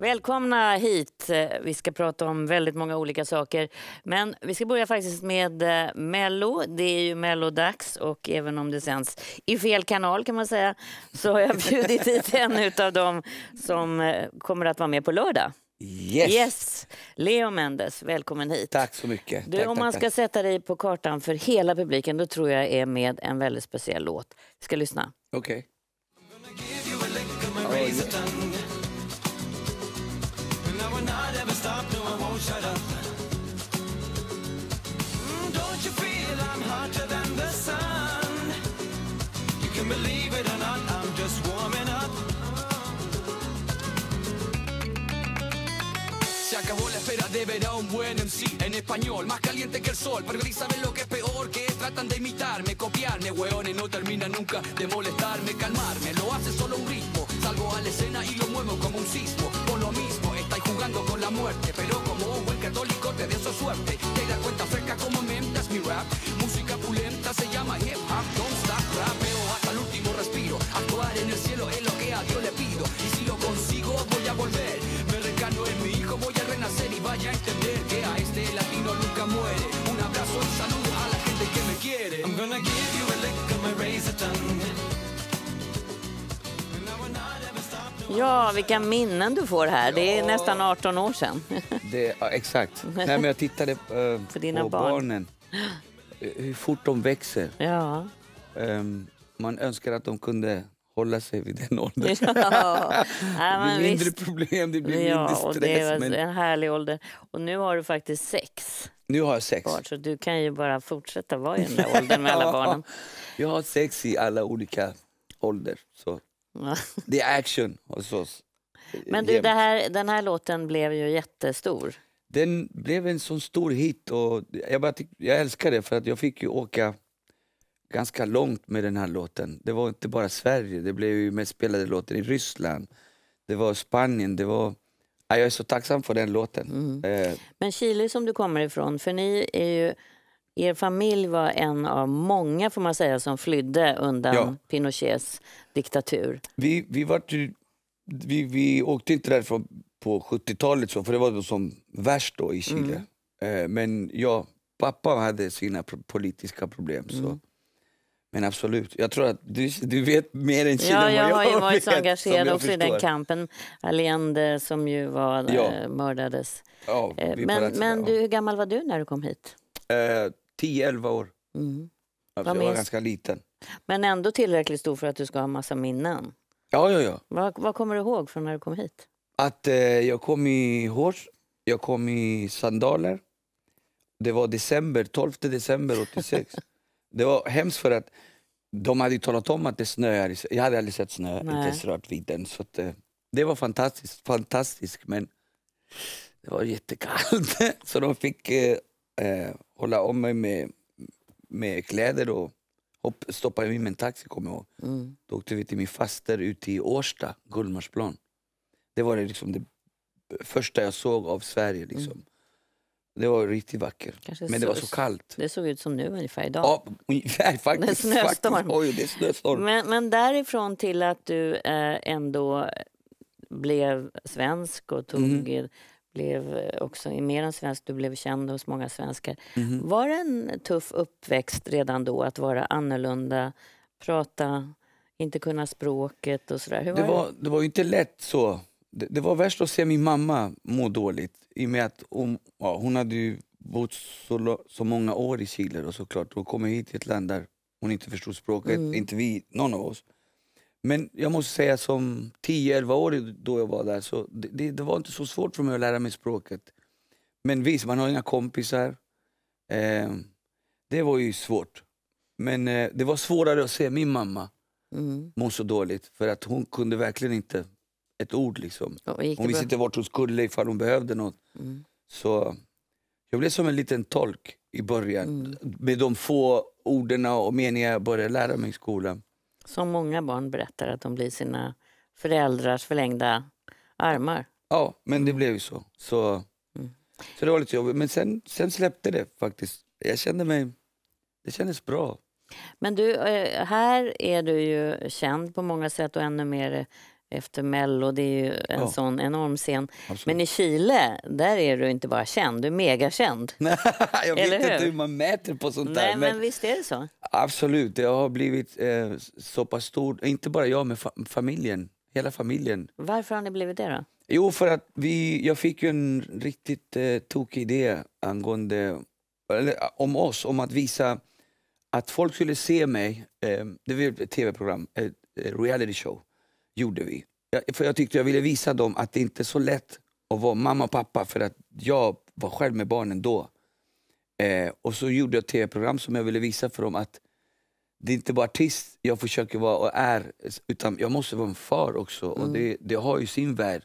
Välkomna hit. Vi ska prata om väldigt många olika saker. Men vi ska börja faktiskt med eh, Mello. Det är ju Mellodags och även om det sänds i fel kanal kan man säga så har jag bjudit hit en av dem som eh, kommer att vara med på lördag. Yes. yes! Leo Mendes, välkommen hit. Tack så mycket. Du, tack, om man tack, ska tack. sätta dig på kartan för hela publiken då tror jag är med en väldigt speciell låt. Vi ska lyssna. Okej. Okay. Se acabó la espera de ver a un buen MC en español, más caliente que el sol. Pero gris saben lo que es peor, que tratan de imitarme, copiarme, weones no termina nunca de molestarme, calmarme. Lo hace solo un ritmo, salgo a la escena y lo muevo como un sismo, por lo mismo jugando con la muerte. Pero como un buen católico te dio su suerte Ja, vilka minnen du får här. Det är ja. nästan 18 år sedan. Det, exakt. Nej, men jag tittade uh, på barn. barnen, eh, hur fort de växer. Ja. Um, man önskar att de kunde hålla sig vid den åldern. Ja. Nej, det blir mindre visst. problem, det blir ja, mindre stress. det var men... en härlig ålder. Och nu har du faktiskt sex. Nu har jag sex. Barn, så du kan ju bara fortsätta vara i den där åldern med alla barnen. Jag har sex i alla olika åldrar det är action hos oss. Men du, här, den här låten blev ju jättestor. Den blev en sån stor hit och jag, bara tyck, jag älskar det för att jag fick ju åka ganska långt med den här låten. Det var inte bara Sverige, det blev ju mest spelade låten i Ryssland, det var Spanien, det var... Jag är så tacksam för den låten. Mm. Eh. Men Chile som du kommer ifrån, för ni är ju er familj var en av många får man säga som flydde undan ja. Pinochets diktatur. Vi, vi, var, vi, vi åkte inte därifrån på 70-talet, för det var som värst då i Chile. Mm. Eh, men ja, pappa hade sina politiska problem. Så. Mm. Men absolut, jag tror att du, du vet mer än Chile ja, jag, jag har ju varit så engagerad också förstår. i den kampen. Allende som ju var, ja. Eh, mördades. Ja, eh, men men du, hur gammal var du när du kom hit? Eh, 10-11 år. Mm. Alltså, jag minst? var ganska liten. Men ändå tillräckligt stor för att du ska ha massa minnen. Ja, ja, ja. Vad, vad kommer du ihåg från när du kom hit? Att eh, jag kom i hårs, jag kom i sandaler. Det var december, 12 december 86. det var hemskt för att de hade talat om att det snöar. Jag hade aldrig sett snö, Nej. inte rört vid den. Så att, eh, det var fantastiskt, fantastiskt men det var jättekallt. så de fick eh, eh, hålla om mig med, med kläder och hopp, stoppade in mig i en taxi kommer jag ihåg. Mm. Då åkte vi till min faster ute i Årsta, Gullmarsplan. Det var det, liksom det första jag såg av Sverige. Mm. Liksom. Mm. Det var riktigt vackert. Men det så, var så kallt. Det såg ut som nu ungefär idag. Ja, ungefär faktiskt. Det är snöstorm. Faktiskt, oj, det är snöstorm. Men, men därifrån till att du eh, ändå blev svensk och tog mm blev eh, också mer än svensk, du blev känd hos många svenskar. Mm. Var det en tuff uppväxt redan då att vara annorlunda, prata, inte kunna språket och sådär? Hur det, var, var var inte lätt så. Det, det, var värst att se min mamma må dåligt i och med att hon, ja, hon hade bott så, så många år i Chile och såklart och kommer hit till ett land där hon inte förstod språket, mm. inte vi, någon av oss. Men jag måste säga som 10-11-årig då jag var där, så det, det, var inte så svårt för mig att lära mig språket. Men visst, man har inga kompisar. Eh, det var ju svårt. Men eh, det var svårare att se min mamma mm. må så dåligt. För att hon kunde verkligen inte ett ord. Liksom. Hon visste inte vart hon skulle ifall hon behövde något. Mm. Så jag blev som en liten tolk i början. Mm. Med de få orden och meningar jag började lära mig i skolan. Som många barn berättar att de blir sina föräldrars förlängda armar. Ja, men det blev ju så. Så, mm. så det var lite jobbigt. Men sen, sen släppte det faktiskt. Jag kände mig... Det kändes bra. Men du, eh, här är du ju känd på många sätt och ännu mer efter Mello. Det är ju en ja. sån enorm scen. Absolut. Men i Chile, där är du inte bara känd, du är megakänd. jag vet hur? inte hur man mäter på sånt Nej, Men, men visst är det så? Absolut, jag har blivit eh, så pass stor, inte bara jag, men fa familjen. Hela familjen. Varför har ni blivit det då? Jo, för att vi, jag fick ju en riktigt eh, tokig idé angående, eller, eh, om oss, om att visa att folk skulle se mig, eh, det var ett tv-program, eh, reality show gjorde vi. Jag, för jag tyckte jag ville visa dem att det inte är så lätt att vara mamma och pappa för att jag var själv med barnen då. Eh, och så gjorde jag tv-program som jag ville visa för dem att det är inte bara artist jag försöker vara och är, utan jag måste vara en far också. Mm. Och det, det, har ju sin värld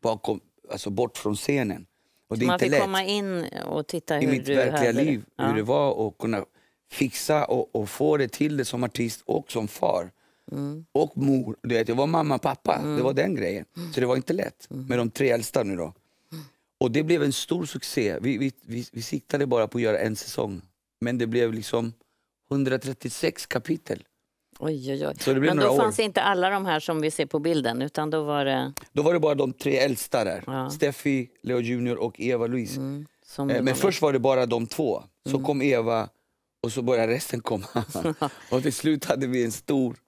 bakom, alltså bort från scenen. Och det är man inte fick lätt. komma in och titta hur I mitt du verkliga liv, det. hur ja. det var och kunna fixa och, och, få det till det som artist och som far. Mm. Och mor. Du vet, jag var mamma och pappa. Mm. Det var den grejen. Så det var inte lätt mm. med de tre äldsta nu då. Mm. Och det blev en stor succé. Vi, vi, vi, vi siktade bara på att göra en säsong. Men det blev liksom 136 kapitel. Oj, oj, oj. Så det blev Men då några fanns år. inte alla de här som vi ser på bilden, utan då var det... Då var det bara de tre äldsta där. Ja. Steffi, Leo Junior och Eva-Louise. Mm, eh, men först var det bara de två. Så mm. kom Eva och så började resten komma. och till slut hade vi en stor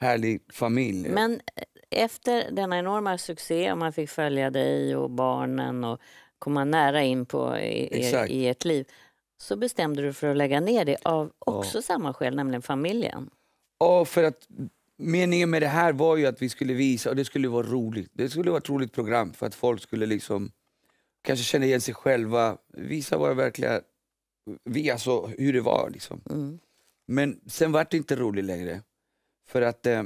härlig familj. Men eh, efter denna enorma succé, och man fick följa dig och barnen och komma nära in på er, eh, i ert liv, så bestämde du för att lägga ner det av också ja. samma skäl, nämligen familjen. Ja, för att meningen med det här var ju att vi skulle visa, och det skulle vara roligt, det skulle vara ett roligt program för att folk skulle liksom kanske känna igen sig själva, visa våra verkliga, vi alltså hur det var liksom. Mm. Men sen vart det inte roligt längre. För att eh,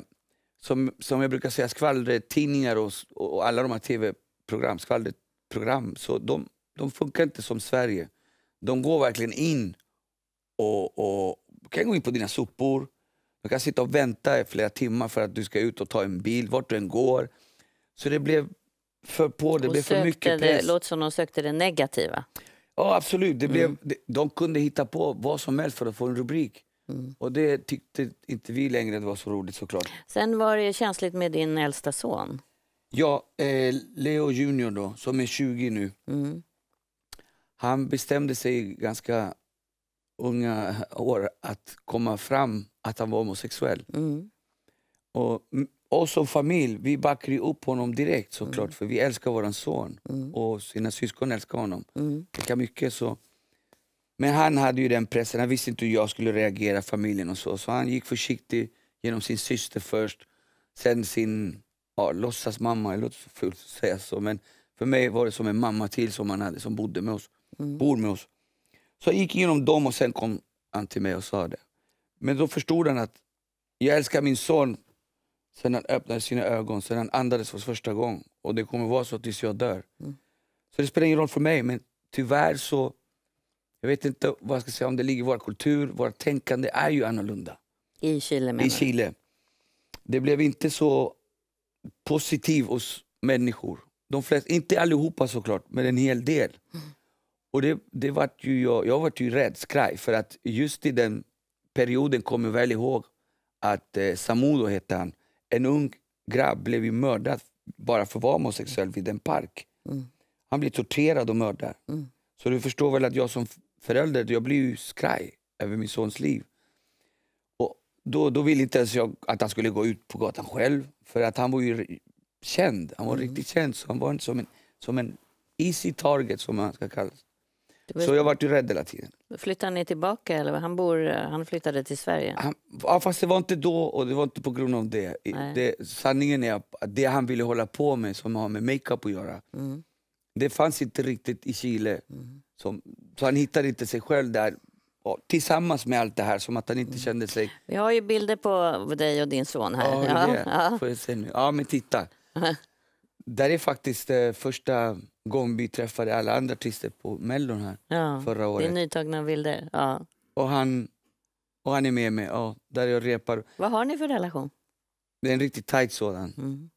som, som jag brukar säga, skvallertidningar och, och alla de här tv-program, skvallerprogram, så de, de funkar inte som Sverige. De går verkligen in och, och kan gå in på dina sopor. De kan sitta och vänta i flera timmar för att du ska ut och ta en bil, vart du än går. Så det blev för på, det och blev för mycket press. Det låter som de sökte det negativa. Ja, absolut. Det blev, mm. de, de kunde hitta på vad som helst för att få en rubrik. Mm. Och det tyckte inte vi längre det var så roligt såklart. Sen var det känsligt med din äldsta son. Ja, eh, Leo Junior då, som är 20 nu. Mm. Han bestämde sig ganska unga år att komma fram att han var homosexuell. Mm. Och, och som familj, vi backade upp honom direkt såklart mm. för vi älskar vår son mm. och sina syskon älskar honom. Mm. Lika mycket så men han hade ju den pressen, han visste inte hur jag skulle reagera, familjen och så. Så han gick försiktigt genom sin syster först, sen sin ja, låtsas mamma, det låter så fult att säga så men för mig var det som en mamma till som han hade, som bodde med oss. Mm. Bor med oss. Så jag gick igenom dem och sen kom han till mig och sa det. Men då förstod han att jag älskar min son sen han öppnade sina ögon, sen han andades för första gången. Och det kommer vara så tills jag dör. Mm. Så det spelar ingen roll för mig men tyvärr så jag vet inte vad jag ska säga om det ligger i vår kultur, vårt tänkande är ju annorlunda. I Chile menar I Chile. Det blev inte så positivt hos människor. De flesta, inte allihopa såklart, men en hel del. Mm. Och det, det vart ju jag, jag vart ju räddskraj för att just i den perioden kommer jag väl ihåg att eh, Samudo hette han, en ung grabb blev ju mördad bara för att vara homosexuell vid en park. Mm. Han blev torterad och mördad. Mm. Så du förstår väl att jag som förälder, jag blir ju skraj över min sons liv. Och då, då ville inte ens jag att han skulle gå ut på gatan själv, för att han var ju känd. Han var mm. riktigt känd, så han var inte som en, som en easy target som man ska kalla det. Så jag var ju rädd hela tiden. Flyttade han tillbaka eller han, bor, eh, han flyttade till Sverige? Han, ja, fast det var inte då och det var inte på grund av det. det sanningen är att det han ville hålla på med som har med makeup att göra, mm det fanns inte riktigt i Chile. Mm. Som, så han hittade inte sig själv där. Och, tillsammans med allt det här, som att han inte mm. kände sig... Vi har ju bilder på dig och din son här. Ja, ja. ja. Får jag se nu? ja men titta. där är faktiskt eh, första gången vi träffade alla andra artister på Mellon här ja. förra året. Det är nytagna bilder. Ja. Och, han, och han är med mig, ja, där jag repar. Vad har ni för relation? Det är en riktigt tajt sådan. Mm.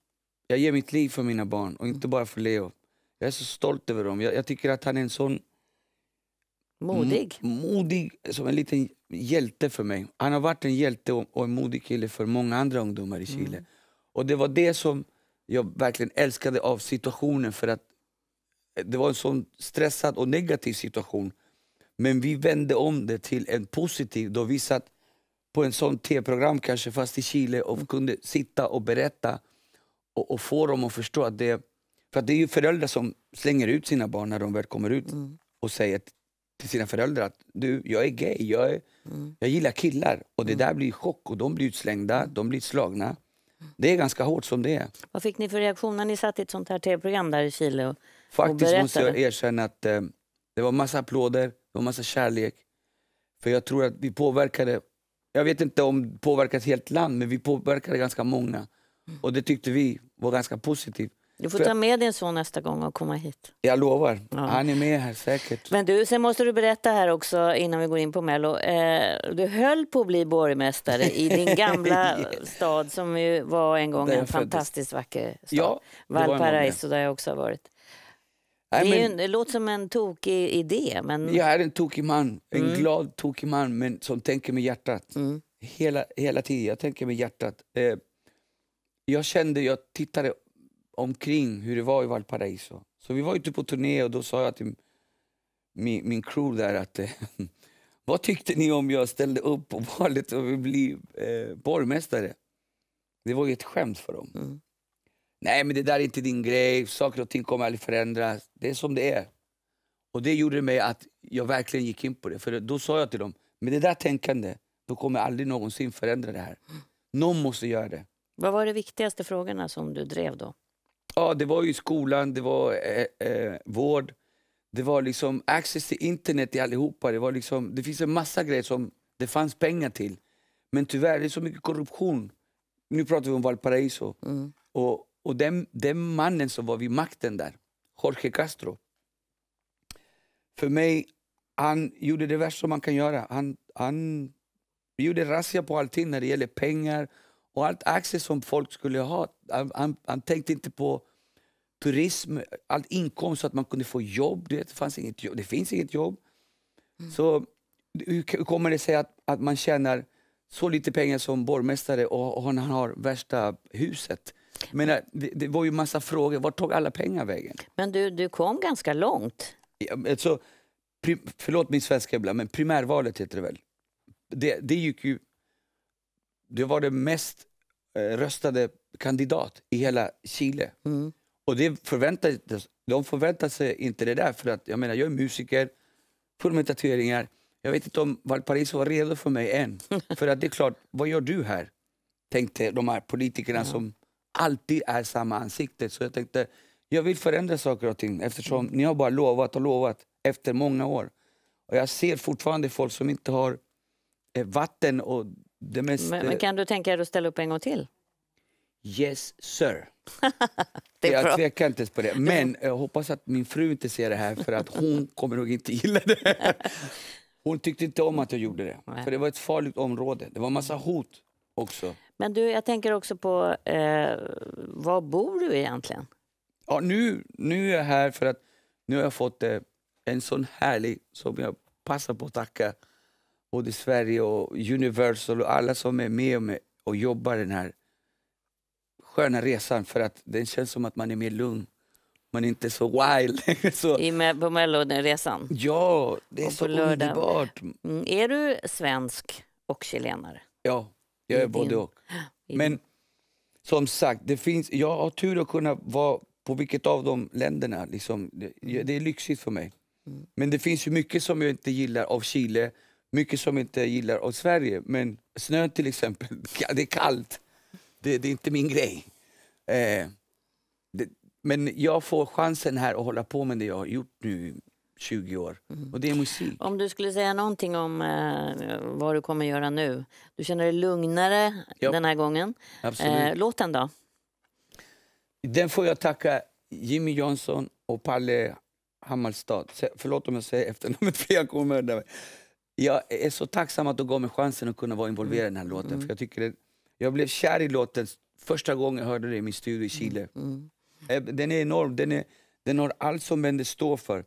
Jag ger mitt liv för mina barn och inte bara för Leo. Jag är så stolt över dem. Jag, jag tycker att han är en sån... Modig. Modig, som en liten hjälte för mig. Han har varit en hjälte och, och en modig kille för många andra ungdomar i mm. Chile. Mm. Och det var det som jag verkligen älskade av situationen för att det var en sån stressad och negativ situation. Men vi vände om det till en positiv då vi satt på en sån tv-program kanske fast i Chile och mm. kunde sitta och berätta och, och få dem att förstå att det för det är ju föräldrar som slänger ut sina barn när de väl kommer ut mm. och säger till sina föräldrar att du, jag är gay, jag, är, mm. jag gillar killar. Och det mm. där blir chock och de blir utslängda, mm. de blir slagna. Det är ganska hårt som det är. Vad fick ni för reaktion när ni satt i ett sånt här tv-program där i Chile och, Faktiskt och måste jag erkänna att eh, det var massa applåder, det var massa kärlek. För jag tror att vi påverkade, jag vet inte om påverkat helt land, men vi påverkade ganska många. Mm. Och det tyckte vi var ganska positivt. Du får ta med din son nästa gång och komma hit. Jag lovar. Ja. Han är med här säkert. Men du, sen måste du berätta här också innan vi går in på Mello. Eh, du höll på att bli borgmästare i din gamla stad som ju var en gång en fantastiskt vacker stad. Ja, Valparaiso där jag också har varit. Nej, men, det, det, låter som en tokig idé. Men... Jag är en tokig man, en mm. glad tokig man men som tänker med hjärtat. Mm. Hela, hela tiden, jag tänker med hjärtat. Eh, jag kände, jag tittade omkring hur det var i Valparaiso. Så vi var ute typ på turné och då sa jag till min, min crew där att eh, vad tyckte ni om jag ställde upp på valet och ville bli eh, borgmästare? Det var ju ett skämt för dem. Mm. Nej, men det där är inte din grej. Saker och ting kommer aldrig förändras. Det är som det är. Och det gjorde mig att jag verkligen gick in på det. För då sa jag till dem, med det där tänkande, då kommer jag aldrig någonsin förändra det här. Någon måste göra det. Vad var de viktigaste frågorna som du drev då? Ja, det var ju skolan, det var eh, eh, vård, det var liksom access till internet i allihopa. Det, var liksom, det finns en massa grejer som det fanns pengar till. Men tyvärr, det är så mycket korruption. Nu pratar vi om Valparaiso. Mm. Och, och den, den mannen som var vid makten där, Jorge Castro. För mig, han gjorde det värsta man kan göra. Han, han gjorde razzia på allting när det gäller pengar, och allt aktier som folk skulle ha, han, han tänkte inte på turism, all inkomst så att man kunde få jobb. Det, fanns inget jobb. det finns inget jobb. Mm. Så hur kommer det sig att, att man tjänar så lite pengar som borgmästare och, och han har värsta huset? Men det, det var ju massa frågor. Vart tog alla pengar vägen? Men du, du kom ganska långt. Ja, alltså, prim, förlåt min svenska ibland, men primärvalet heter det väl? Det, det gick ju det var det mest eh, röstade kandidat i hela Chile. Mm. Och det förväntade, de förväntade sig inte det där, för att jag menar, jag är musiker, full med tatueringar. Jag vet inte om Valparaiso var redo för mig än. för att det är klart, vad gör du här? Tänkte de här politikerna mm. som alltid är samma ansikte. Så jag tänkte, jag vill förändra saker och ting eftersom mm. ni har bara lovat och lovat efter många år. Och jag ser fortfarande folk som inte har eh, vatten och det mest... Men, men, eh, kan du tänka dig att ställa upp en gång till? Yes, sir. det jag tvekar inte på det. Men jag hoppas att min fru inte ser det här, för att hon kommer nog inte gilla det. Hon tyckte inte om att jag gjorde det, Nej. för det var ett farligt område. Det var massa hot också. Men du, jag tänker också på, eh, var bor du egentligen? Ja, nu, nu är jag här för att nu har jag fått eh, en sån härlig som jag passar på att tacka både Sverige och Universal och alla som är med och, med och jobbar den här sköna resan för att den känns som att man är mer lugn. Man är inte så wild längre. så. I med på Mello-resan? Ja, det är så underbart. Mm, är du svensk och chilenare? Ja, jag är I både och. Men som sagt, det finns, jag har tur att kunna vara på vilket av de länderna. Liksom, det, det är lyxigt för mig. Mm. Men det finns ju mycket som jag inte gillar av Chile mycket som inte gillar av Sverige. Men snö till exempel, det är kallt. Det, det är inte min grej. Eh, det, men jag får chansen här att hålla på med det jag har gjort nu 20 år. Mm. Och det är musik. Om du skulle säga någonting om eh, vad du kommer göra nu. Du känner dig lugnare ja. den här gången. Absolut. Eh, låten då? Den får jag tacka Jimmy Johnson och Palle Hammarstad. Förlåt om jag säger efternamnet för jag kommer mörda mig jag är så tacksam att du gav mig chansen att kunna vara involverad i den här mm. låten. Mm. För jag, tycker det, jag blev kär i låten första gången jag hörde den i min studio i Chile. Mm. mm. Eh, den är enorm, den, är, den har allt som den står för.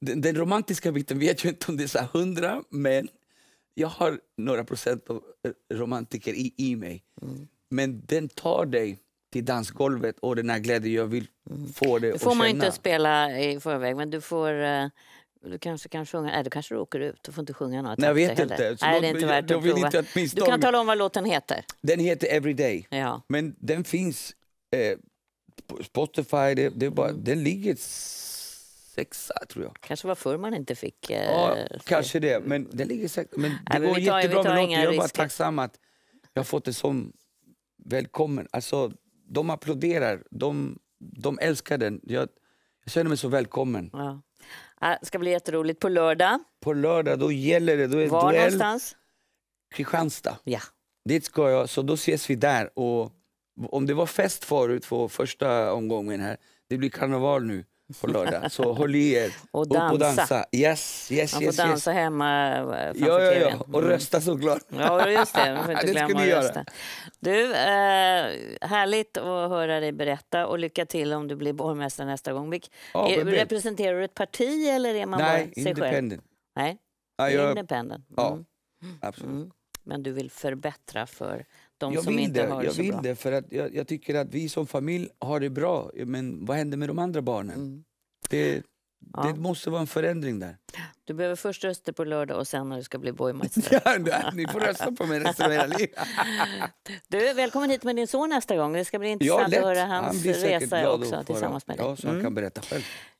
Den, den romantiska biten vet jag inte om det är hundra, men jag har några procent av eh, romantiker i, i mig. Mm. Men den tar dig till dansgolvet och den här glädjen jag vill mm. få dig att känna. det får man inte spela i förväg, men du får... Uh du kanske kan sjunga, nej du kanske åker ut, du får inte sjunga något. Nej jag vet heller. inte. nej, det är inte värt jag, att prova. Inte att du kan tala om vad låten heter. Den heter Everyday. Ja. Men den finns eh, på Spotify, det, det bara, mm. den ligger sexa tror jag. Kanske var förr man inte fick. Eh, ja, kanske det. Men den ligger sexa. Men det nej, går tar, jättebra med låten. Jag är bara tacksam att jag har fått en sån välkommen. Alltså, de applåderar, de, de älskar den. Jag, jag känner mig så välkommen. Ja. Ah, det ska bli jätteroligt. På lördag? På lördag, då gäller det. Då är Var duell. någonstans? Kristianstad. Ja. Dit ska jag, så då ses vi där. Och om det var fest förut för första omgången här, det blir karneval nu på lördag. Så håll i er. och dansa. Upp och dansa. Yes, yes, Man får dansa yes. hemma eh, framför ja, ja, ja. Och mm. rösta såklart. ja, just det. Man får inte glömma skulle att rösta. Du, eh, härligt att höra dig berätta och lycka till om du blir borgmästare nästa gång. Ja, är, representerar du ett parti eller är man Nej, bara sig independent. själv? Nej, ja, jag... independent. Mm. Ja, absolut. Mm. Men du vill förbättra för de jag som inte det, har det jag så vill bra. Det för att jag, jag, tycker att vi som familj har det bra, men vad händer med de andra barnen? Mm. Det, ja. det måste vara en förändring där. Du behöver först röster på lördag och sen när du ska bli boymeister. ja, ni får rösta på mig resten av era liv. du, välkommen hit med din son nästa gång. Det ska bli intressant ja, att höra hans han resa också tillsammans med dig. Ja, så han mm. kan berätta själv.